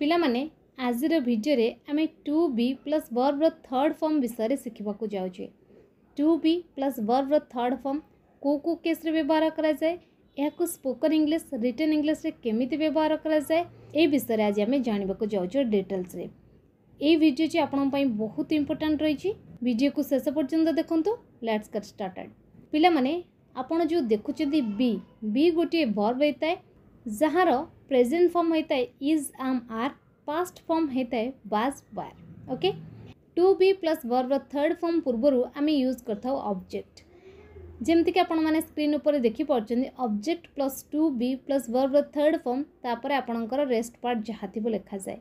ପିଲାମାନେ ଆଜିର ଭିଡ଼ିଓରେ ଆମେ to be plus verb third form ବିଷୟରେ ଶିଖିବାକୁ ଯାଉଛେ to be plus verb third form କେଉଁ କେଉଁ କେସ୍ରେ ବ୍ୟବହାର କରାଯାଏ ଏହାକୁ ସ୍ପୋକନ୍ ଇଂଲିଶ ରିଟର୍ନ ଇଂଲିଶରେ କେମିତି ବ୍ୟବହାର କରାଯାଏ ଏ ବିଷୟରେ ଆଜି ଆମେ ଜାଣିବାକୁ ଯାଉଛୁ ଡିଟେଲ୍ସରେ ଏଇ ଭିଡ଼ିଓଟି ଆପଣଙ୍କ ପାଇଁ ବହୁତ ଇମ୍ପୋର୍ଟାଣ୍ଟ ରହିଛି ଭିଡ଼ିଓକୁ ଶେଷ ପର୍ଯ୍ୟନ୍ତ ଦେଖନ୍ତୁ ଲେଟ୍ସ ଗେଟ୍ ଷ୍ଟାର୍ଟେଡ୍ ପିଲାମାନେ ଆପଣ ଯେଉଁ ଦେଖୁଛନ୍ତି ବି ବି ଗୋଟିଏ ଭର୍ବ ହେଇଥାଏ ଯାହାର प्रेजेंट फॉर्म होता है is am are past form होता है was were okay to be plus verb third form पूर्व आम यूज कर ऑब्जेक्ट ଯେମିତିକି ଆପଣମାନେ ସ୍କ୍ରିନ୍ ଉପରେ ଦେଖିପାରୁଛନ୍ତି object plus to be plus verb third form ତାପରେ ଆପଣଙ୍କର ରେଷ୍ଟ ପାର୍ଟ ଯାହା ଥିବ ଲେଖାଯାଏ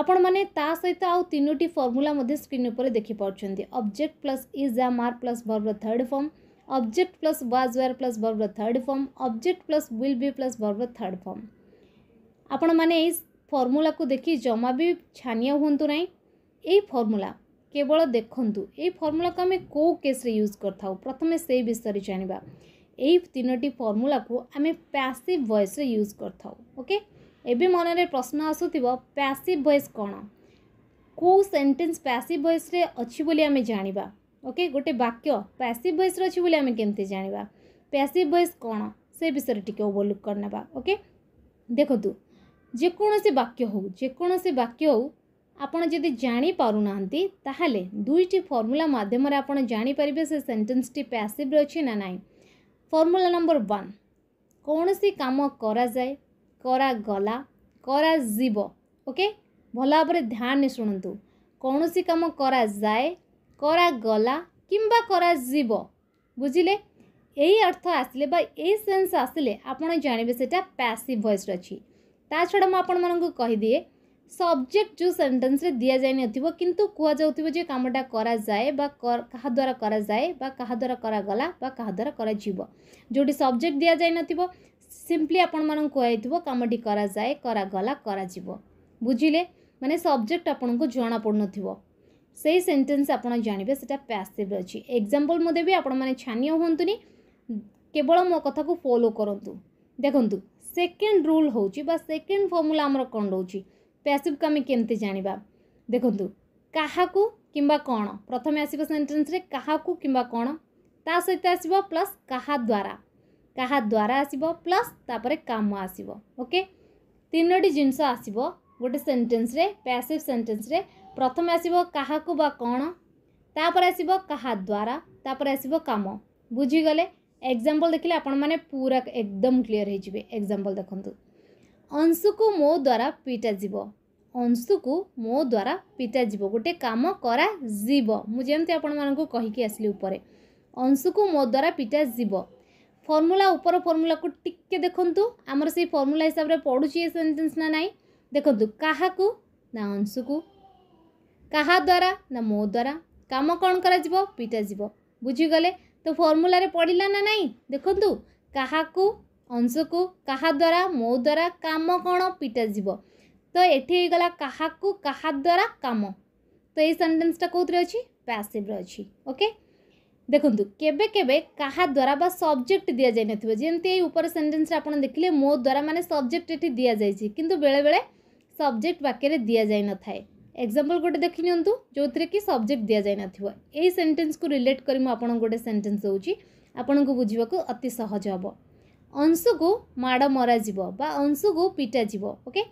ଆପଣମାନେ ତା ସହିତ ଆଉ ତିନୋଟି ଫର୍ମୁଲା ମଧ୍ୟ ସ୍କ୍ରିନ୍ ଉପରେ ଦେଖିପାରୁଛନ୍ତି ଅବଜେକ୍ଟ ପ୍ଲସ୍ ଇଜ୍ ଆ ମାର୍ plus verb third form object plus was were plus verb third form object plus will be plus verb third form आपण मैंने फर्मूला को देख जमा भी छानिया हूँ ना यही फर्मूला केवल देखु यही फर्मूला को आम कौ केस्रे यूज कर प्रथम से विषय जाना यही फर्मूला को आम पैसिव भयस यूज करके ओके मनरे प्रश्न आसुव पैसिव भयस कौन କେଉଁ ସେଣ୍ଟେନ୍ସ ପ୍ୟାସିଭ୍ ଭଏସ୍ରେ ଅଛି ବୋଲି ଆମେ ওକେ ଗୋଟେ ବାକ୍ୟ ପ୍ୟାସିଭ୍ ଭଏସ୍ ଅଛି ବୋଲି ଆମେ କେମିତି ଜାଣିବା ପ୍ୟାସିଭ୍ ଭଏସ୍ କ'ଣ ସେ ବିଷୟରେ ଟିକେ ଓଭରଲୁକ୍ କରିନେବା ଓକେ ଦେଖନ୍ତୁ ଯେକୌଣସି ବାକ୍ୟ ହେଉ ଯେକୌଣସି ବାକ୍ୟ ହେଉ ଆପଣ ଯଦି ଜାଣିପାରୁନାହାନ୍ତି ତାହେଲେ ଦୁଇଟି ଫର୍ମୁଲା ମାଧ୍ୟମରେ ଆପଣ ଜାଣିପାରିବେ ସେ ସେଣ୍ଟେନ୍ସଟି ପ୍ୟାସିଭ୍ରେ ଅଛି ନା ନାହିଁ ଫର୍ମୁଲା ନମ୍ବର ୱାନ୍ କୌଣସି କାମ କରାଯାଏ କରାଗଲା କରାଯିବ ଓକେ ଭଲ ଭାବରେ ଧ୍ୟାନ ଶୁଣନ୍ତୁ କୌଣସି କାମ କରାଯାଏ করা গলা কিংবা করা জীব বুঝলে এই অর্থ আসলে বা এই সেন্স আসলে আপনার জাঁবে সেটা প্যাসিভ ভয়েস অছি তা ছড়া মু মানুষ কহিদিয়ে সবজেক্ট যে সেন্টেন্স দিয়া যাই নথিব কিন্তু কুয়া যাও যে কামটা করা যায় বা কাহা দ্বারা করা যায় বা কাহা দ্বারা করা গলা বা কাহা দ্বারা করা জীব যেটি সবজেক্ট দিয়া যাই নথিব সিম্পলি আপন আপনার কুহাইথিব কামটি করা যায় করা গলা করা জীব বুঝলে মানে সবজেক্ট আপনার জনা পড়ুনথিব সেই সেন্টেন্স আপনার জাঁবে সেটা প্যাসিভ অছি এক্সাম্পল মু দেবি আপনার ছানীয় হুঁতুনি কেবল মো কথা ফলো করতু দেখুন সেকেন্ড রুল হচ্ছে বা সেকেন্ড ফর্মুলা আমার কম রয়েছে প্যাসিভ কু আমি কেমতি জাঁয়া দেখুন কাহাকু কিংবা কোণ প্রথমে আসবে সেন্টেন্সরে কাহাকু কিংবা কোণ তা সহিত আসব প্লাস কাহা দ্বারা কাহা দ্বারা আসব প্লাস তাপরে কাম আসব ওকে তিনোটি জিনিস আসব গোটে সেন্টেন্সরে প্যাসিভ সেন্টেন্সরে ପ୍ରଥମେ ଆସିବ କାହାକୁ ବା କ'ଣ ତାପରେ ଆସିବ କାହା ଦ୍ୱାରା ତାପରେ ଆସିବ କାମ ବୁଝିଗଲେ ଏକ୍ଜାମ୍ପଲ୍ ଦେଖିଲେ ଆପଣମାନେ ପୁରା ଏକଦମ କ୍ଲିଅର୍ ହୋଇଯିବେ ଏକ୍ଜାମ୍ପଲ୍ ଦେଖନ୍ତୁ ଅଂଶୁକୁ ମୋ ଦ୍ୱାରା ପିଟାଯିବ ଅଂଶୁକୁ ମୋ ଦ୍ୱାରା ପିଟାଯିବ ଗୋଟେ କାମ କରାଯିବ ମୁଁ ଯେମିତି ଆପଣମାନଙ୍କୁ କହିକି ଆସିଲି ଉପରେ ଅଂଶୁକୁ ମୋ ଦ୍ୱାରା ପିଟାଯିବ ଫର୍ମୁଲା ଉପର ଫର୍ମୁଲାକୁ ଟିକେ ଦେଖନ୍ତୁ ଆମର ସେଇ ଫର୍ମୁଲା ହିସାବରେ ପଢ଼ୁଛି ଏ ସେଣ୍ଟେନ୍ସ ନା ନାହିଁ ଦେଖନ୍ତୁ କାହାକୁ ନା ଅଂଶୁକୁ କାହା ଦ୍ୱାରା ନା ମୋ ଦ୍ୱାରା କାମ କ'ଣ କରାଯିବ ପିଟାଯିବ ବୁଝିଗଲେ ତ ଫର୍ମୁଲାରେ ପଡ଼ିଲା ନା ନାହିଁ ଦେଖନ୍ତୁ କାହାକୁ ଅଂଶକୁ କାହା ଦ୍ୱାରା ମୋ ଦ୍ୱାରା କାମ କ'ଣ ପିଟାଯିବ ତ ଏଠି ହେଇଗଲା କାହାକୁ କାହା ଦ୍ୱାରା କାମ ତ ଏଇ ସେଣ୍ଟେନ୍ସଟା କେଉଁଥିରେ ଅଛି ପ୍ୟାସିଭ୍ରେ ଅଛି ଓକେ ଦେଖନ୍ତୁ କେବେ କେବେ କାହା ଦ୍ୱାରା ବା ସବଜେକ୍ଟ ଦିଆଯାଇନଥିବ ଯେମିତି ଏଇ ଉପର ସେଣ୍ଟେନ୍ସରେ ଆପଣ ଦେଖିଲେ ମୋ ଦ୍ୱାରା ମାନେ ସବଜେକ୍ଟ ଏଠି ଦିଆଯାଇଛି କିନ୍ତୁ ବେଳେବେଳେ ସବଜେକ୍ଟ ବାକ୍ୟରେ ଦିଆଯାଇନଥାଏ ଏକ୍ଜାମ୍ପଲ୍ ଗୋଟେ ଦେଖି ନିଅନ୍ତୁ ଯେଉଁଥିରେ କି ସବଜେକ୍ଟ ଦିଆଯାଇ ନଥିବ ଏଇ ସେଣ୍ଟେନ୍ସକୁ ରିଲେଟ୍ କରି ମୁଁ ଆପଣଙ୍କୁ ଗୋଟେ ସେଣ୍ଟେନ୍ସ ଦେଉଛି ଆପଣଙ୍କୁ ବୁଝିବାକୁ ଅତି ସହଜ ହେବ ଅଂଶୁକୁ ମାଡ଼ ମରାଯିବ ବା ଅଂଶୁକୁ ପିଟାଯିବ ଓକେ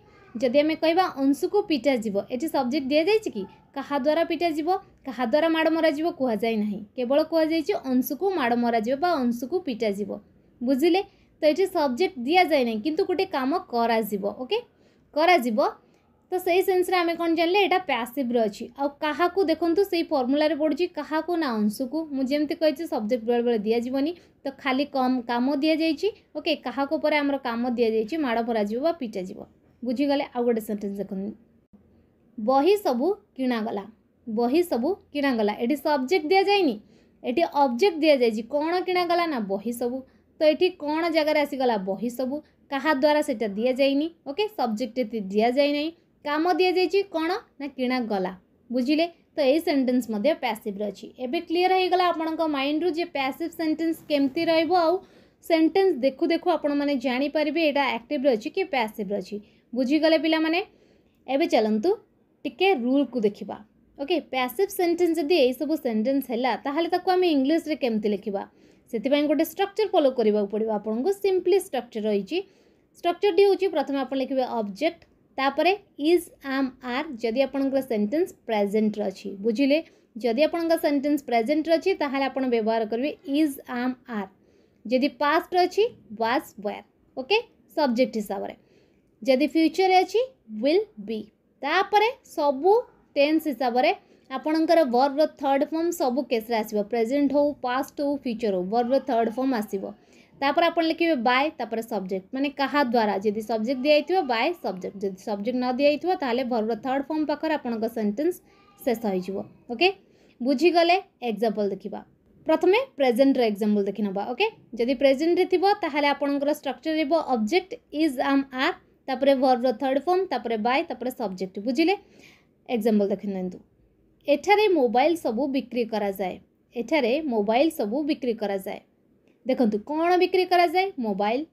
ଯଦି ଆମେ କହିବା ଅଂଶୁକୁ ପିଟାଯିବ ଏଠି ସବଜେକ୍ଟ ଦିଆଯାଇଛି କି କାହା ଦ୍ୱାରା ପିଟାଯିବ କାହା ଦ୍ୱାରା ମାଡ଼ ମରାଯିବ କୁହାଯାଇ ନାହିଁ କେବଳ କୁହାଯାଇଛି ଅଂଶୁକୁ ମାଡ଼ ମରାଯିବ ବା ଅଂଶୁକୁ ପିଟାଯିବ ବୁଝିଲେ ତ ଏଠି ସବଜେକ୍ଟ ଦିଆଯାଇ ନାହିଁ କିନ୍ତୁ ଗୋଟେ କାମ କରାଯିବ ଓକେ କରାଯିବ तो से सेन्स आम कौन जान लेटा पैसीव्र अच्छी क्या देखूँ से फर्मूलार पड़ू क्या ना अंश को मुझे कही सब्जेक्ट बेल बेल दिजावन तो खाली कम कम दि जाइए ओके क्या आम कम दि जाइए माड़ भर पिटा जीव बुझीगले आउ गोटे सेन्टेन्स देख बही सबू किणागला बही सबू किणागला ये सब्जेक्ट दि जाए ये अब्जेक्ट दि जाइए कौन किणागला ना बही सबू तो ये कौन जगार आसीगला बही सबू क्या द्वारा से दि जाए ओके सब्जेक्ट दि जाए ना କାମ ଦିଆଯାଇଛି କ'ଣ ନା କିଣା ଗଲା ବୁଝିଲେ ତ ଏଇ ସେଣ୍ଟେନ୍ସ ମଧ୍ୟ ପ୍ୟାସିଭ୍ରେ ଅଛି ଏବେ କ୍ଲିଅର୍ ହୋଇଗଲା ଆପଣଙ୍କ ମାଇଣ୍ଡରୁ ଯେ ପ୍ୟାସିଭ୍ ସେଣ୍ଟେନ୍ସ କେମିତି ରହିବ ଆଉ ସେଣ୍ଟେନ୍ସ ଦେଖୁ ଦେଖୁ ଆପଣମାନେ ଜାଣିପାରିବେ ଏଇଟା ଆକ୍ଟିଭ୍ରେ ଅଛି କି ପ୍ୟାସିଭ୍ରେ ଅଛି ବୁଝିଗଲେ ପିଲାମାନେ ଏବେ ଚାଲନ୍ତୁ ଟିକେ ରୁଲ୍କୁ ଦେଖିବା ଓକେ ପ୍ୟାସିଭ୍ ସେଣ୍ଟେନ୍ସ ଯଦି ଏଇସବୁ ସେଣ୍ଟେନ୍ସ ହେଲା ତାହେଲେ ତାକୁ ଆମେ ଇଂଲିଶରେ କେମିତି ଲେଖିବା ସେଥିପାଇଁ ଗୋଟେ ଷ୍ଟ୍ରକ୍ଚର୍ ଫଲୋ କରିବାକୁ ପଡ଼ିବ ଆପଣଙ୍କୁ ସିମ୍ପଲି ଷ୍ଟ୍ରକ୍ଚର୍ ରହିଛି ଷ୍ଟ୍ରକ୍ଚର୍ଟି ହେଉଛି ପ୍ରଥମେ ଆପଣ ଲେଖିବେ ଅବଜେକ୍ଟ तापर इज आम आर जदि आप सेन्टेन्स प्रेजेन्टर अच्छी बुझे जदि आप सेन्टेन्स प्रेजेन्टर अच्छी आप आपहार करेंगे इज आम आर जदि पास्ट अच्छी व्वाज व्वेर ओके सब्जेक्ट हिसाब से जदि फ्यूचर अच्छी विल बी तापर सब टेन्स हिसाब से आपणकर वर्ब थर्ड फर्म सब केस्रे आस प्रेजेट हो पास्ट हो फ्यूचर हो वर्ब थर्ड फर्म आसो तापर आप लिखे बाय तापर सब्जेक्ट मैंने क्या द्वारा जी सब्जेक्ट दिखाई थोड़ा बाय सब्जेक्ट जब सब्जेक्ट न दिया दिखाई थोड़ा भर थर्ड फर्म पाखर आपण सेन्टेन्स शेष होके बुझीगले एक्जाम्पल देखा प्रथम प्रेजेन्टर एक्जामपल देखा ओके जदि प्रेजेन्ट थे आपंकर स्ट्रक्चर रोज अब्जेक्ट इज आम आर तापर भर रर्ड फर्म तापर बाय तापर सब्जेक्ट बुझे एक्जामपल देख एठारे मोबाइल सब बिक्री कराए एठारे मोबाइल सबू बिक्री कराए ଦେଖନ୍ତୁ କ'ଣ ବିକ୍ରି କରାଯାଏ ମୋବାଇଲ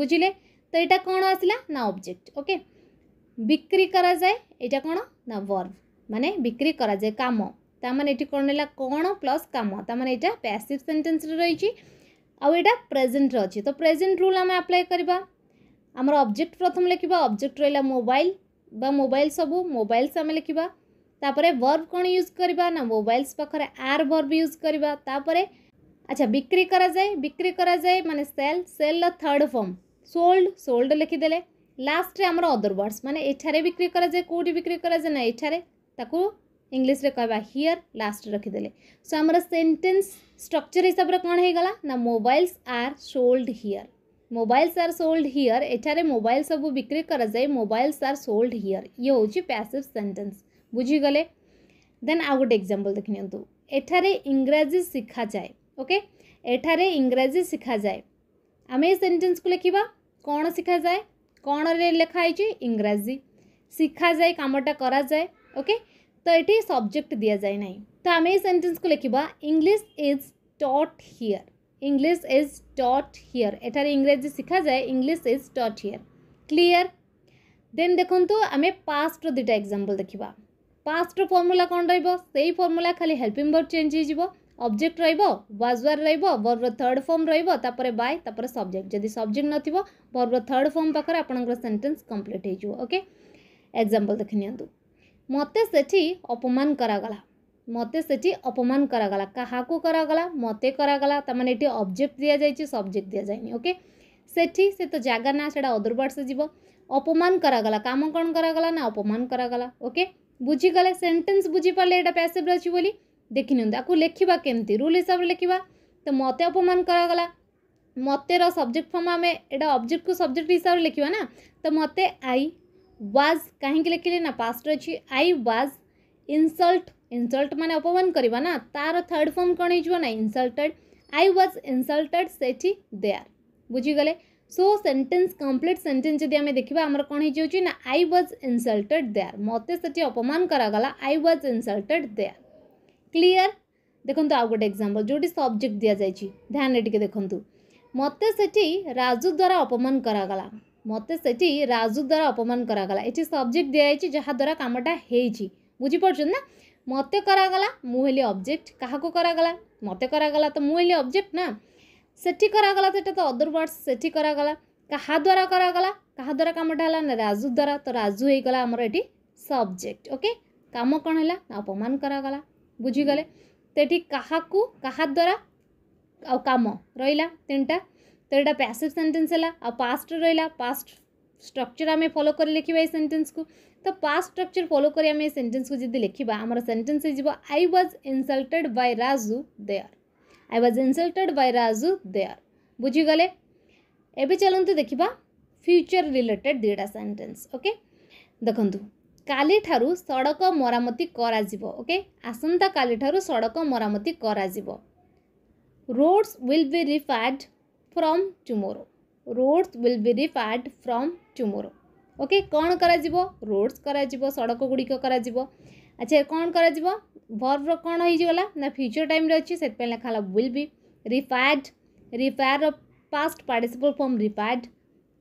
ବୁଝିଲେ ତ ଏଇଟା କ'ଣ ଆସିଲା ନା ଅବଜେକ୍ଟ ଓକେ ବିକ୍ରି କରାଯାଏ ଏଇଟା କ'ଣ ନା ଭର୍ଭ ମାନେ ବିକ୍ରି କରାଯାଏ କାମ ତାମାନେ ଏଠି କ'ଣ ହେଲା କ'ଣ ପ୍ଲସ୍ କାମ ତାମାନେ ଏଇଟା ପ୍ୟାସିଭ୍ ସେଣ୍ଟେନ୍ସରେ ରହିଛି ଆଉ ଏଇଟା ପ୍ରେଜେଣ୍ଟରେ ଅଛି ତ ପ୍ରେଜେଣ୍ଟ ରୁଲ୍ ଆମେ ଆପ୍ଲାଏ କରିବା ଆମର ଅବଜେକ୍ଟ ପ୍ରଥମେ ଲେଖିବା ଅବଜେକ୍ଟ ରହିଲା ମୋବାଇଲ ବା ମୋବାଇଲ ସବୁ ମୋବାଇଲ୍ସ ଆମେ ଲେଖିବା ତାପରେ ଭର୍ବ କ'ଣ ୟୁଜ୍ କରିବା ନା ମୋବାଇଲ୍ସ ପାଖରେ ଆର୍ ଭର୍ବ ୟୁଜ୍ କରିବା ତାପରେ আচ্ছা বিক্রি করা যায় বিক্রি করা যায় মানে সেল সেলর থার্ড ফর্ম সোল্ড সোল্ড লিখিদেলে লাস্টে আমার অদর ওয়ার্ডস মানে এঠারে বিক্রি করা যায় কোটি বিক্রি করা যায় না এঠারে তাকে ইংলিশে কহবা হিয়ার লাস্ট রখিদেলে সো আমার সেন্টেন্স স্ট্রকচর হিসাবে কম হয়ে গলা না mobiles are sold here mobiles are sold here एठारे मोबाइल सब बिक्री कराए मोबाइल्स आर सोल्ड हियर ये हूँ पैसिव सेन्टेन्स बुझीगले देन आउ गोटे एक्जामपल देखनी एठारे इंग्राजी शिखा जाए ଓକେ ଏଠାରେ ଇଂରାଜୀ ଶିଖାଯାଏ ଆମେ ଏ ସେଣ୍ଟେନ୍ସକୁ ଲେଖିବା କ'ଣ ଶିଖାଯାଏ କ'ଣରେ ଲେଖା ହେଇଛି ଇଂରାଜୀ ଶିଖାଯାଏ କାମଟା କରାଯାଏ ଓକେ ତ ଏଠି ସବଜେକ୍ଟ ଦିଆଯାଏ ନାହିଁ ତ ଆମେ ଏ ସେଣ୍ଟେନ୍ସକୁ ଲେଖିବା English is taught here English is taught here ଏଠାରେ ଇଂରାଜୀ ଶିଖାଯାଏ English is taught here clear then ଦେଖନ୍ତୁ ଆମେ ପାଷ୍ଟର ଦୁଇଟା ଏକ୍ଜାମ୍ପଲ୍ ଦେଖିବା ପାଷ୍ଟର ଫର୍ମୁଲା କ'ଣ ରହିବ ସେଇ ଫର୍ମୁଲା ଖାଲି ହେଲ୍ପିଂ ବର୍ବ ଚେଞ୍ଜ ହେଇଯିବ object was were verb third form रहीपर बाय सब्जेक्ट जदि सब्जेक्ट नर्ब्र थर्ड फर्म पाखे आप सेन्टेन्स कम्प्लीट होके एक्जाम्पल देखनी मत से अपमान करागला मत से अपमान करागला क्या करागला मत करागला मैंने ये अब्जेक्ट दि जाए सब्जेक्ट दि जाए ओके सेठी से तो जगह ना से अदरवाड़ से जीव अपमान करागला कम कौन करागला ना अपमान करागला ओके बुझीगले सेटेन्स बुझीपारे ये पैसे अच्छी देखनी आपको लिखा केमती रूल हिसाब से लिखा तो मत अपमान कर मतर सब्जेक्ट फर्म आम एट अब्जेक्ट को सब्जेक्ट हिसाब से लिखा ना तो मत आई व्ज कहीं लिखिले ना पास्ट अच्छी आई व्ज इनसल्ट इनसल्ट मान अपमान करवा ना तार थर्ड फर्म कौन हो इनसल्टेड आई व्ज इनसल्टेड से दे आर बुझीगले सो सेन्टेन्स कम्प्लीट सेन्टेन्स जब आम देखा आमर कौन हो आई व्ज इनसल्टेड दे आर मत से अपमान कराला आई व्ज इनसल्टेड दे आर କ୍ଲିଅର୍ ଦେଖନ୍ତୁ ଆଉ ଗୋଟେ ଏକ୍ଜାମ୍ପଲ୍ ଯେଉଁଠି ସବଜେକ୍ଟ ଦିଆଯାଇଛି ଧ୍ୟାନରେ ଟିକେ ଦେଖନ୍ତୁ ମୋତେ ସେଠି ରାଜୁ ଦ୍ୱାରା ଅପମାନ କରାଗଲା ମୋତେ ସେଠି ରାଜୁ ଦ୍ୱାରା ଅପମାନ କରାଗଲା ଏଠି ସବଜେକ୍ଟ ଦିଆଯାଇଛି ଯାହାଦ୍ୱାରା କାମଟା ହେଇଛି ବୁଝିପାରୁଛନ୍ତି ନା ମୋତେ କରାଗଲା ମୁଁ ହେଲି ଅବଜେକ୍ଟ କାହାକୁ କରାଗଲା ମୋତେ କରାଗଲା ତ ମୁଁ ହେଲି ଅବଜେକ୍ଟ ନା ସେଠି କରାଗଲା ସେଟା ତ ଅଦର ୱାର୍ଡ଼ସ୍ ସେଠି କରାଗଲା କାହା ଦ୍ୱାରା କରାଗଲା କାହା ଦ୍ୱାରା କାମଟା ହେଲା ନା ରାଜୁ ଦ୍ୱାରା ତ ରାଜୁ ହେଇଗଲା ଆମର ଏଠି ସବଜେକ୍ଟ ଓକେ କାମ କ'ଣ ହେଲା ଅପମାନ କରାଗଲା ବୁଝିଗଲେ ତ ଏଠି କାହାକୁ କାହା ଦ୍ୱାରା ଆଉ କାମ ରହିଲା ତିନିଟା ତ ଏଇଟା ପ୍ୟାସିଭ୍ ସେଣ୍ଟେନ୍ସ ହେଲା ଆଉ ପାଷ୍ଟ ରହିଲା ପାଷ୍ଟ ଷ୍ଟ୍ରକ୍ଚର୍ ଆମେ ଫଲୋ କରି ଲେଖିବା ଏଇ ସେଣ୍ଟେନ୍ସକୁ ତ ପାଷ୍ଟ ଷ୍ଟ୍ରକ୍ଚର୍ ଫଲୋ କରି ଆମେ ଏ ସେଣ୍ଟେନ୍ସକୁ ଯଦି ଲେଖିବା ଆମର ସେଣ୍ଟେନ୍ସ ହେଇଯିବ I was insulted by Raju there I was insulted by Raju there ବୁଝିଗଲେ ଏବେ ଚାଲନ୍ତୁ ଦେଖିବା ଫ୍ୟୁଚର୍ ରିଲେଟେଡ୍ ଦୁଇଟା ସେଣ୍ଟେନ୍ସ ଓକେ ଦେଖନ୍ତୁ କାଲିଠାରୁ ସଡ଼କ ମରାମତି କରାଯିବ ଓକେ ଆସନ୍ତାକାଲିଠାରୁ ସଡ଼କ ମରାମତି କରାଯିବ roads will be repaired from tomorrow roads will be repaired from tomorrow okay କ'ଣ କରାଯିବ ରୋଡ଼୍ସ କରାଯିବ ସଡ଼କ ଗୁଡ଼ିକ କରାଯିବ ଆଚ୍ଛା କ'ଣ କରାଯିବ ଭର୍ଭର କ'ଣ ହେଇଗଲା ନା ଫ୍ୟୁଚର୍ ଟାଇମ୍ରେ ଅଛି ସେଥିପାଇଁ ଲେଖା ହେଲା ୱିଲ୍ ବି ରିଫାର୍ଡ଼ ରିଫାୟାର୍ର ପାଷ୍ଟ ପାର୍ଟିସିପଲ୍ ଫର୍ମ ରିଫାର୍ଡ଼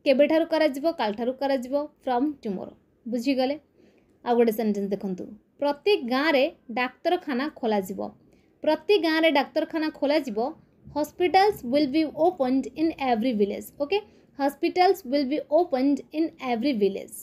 କେବେଠାରୁ କରାଯିବ କାଲିଠାରୁ କରାଯିବ ଫ୍ରମ୍ ଟୁମୋରୋ ବୁଝିଗଲେ ଆଉ ଗୋଟେ ସେଣ୍ଟେନ୍ସ ଦେଖନ୍ତୁ ପ୍ରତି ଗାଁରେ ଡାକ୍ତରଖାନା ଖୋଲାଯିବ ପ୍ରତି ଗାଁରେ ଡାକ୍ତରଖାନା ଖୋଲାଯିବ hospitals will be opened in every village okay hospitals will be opened in every village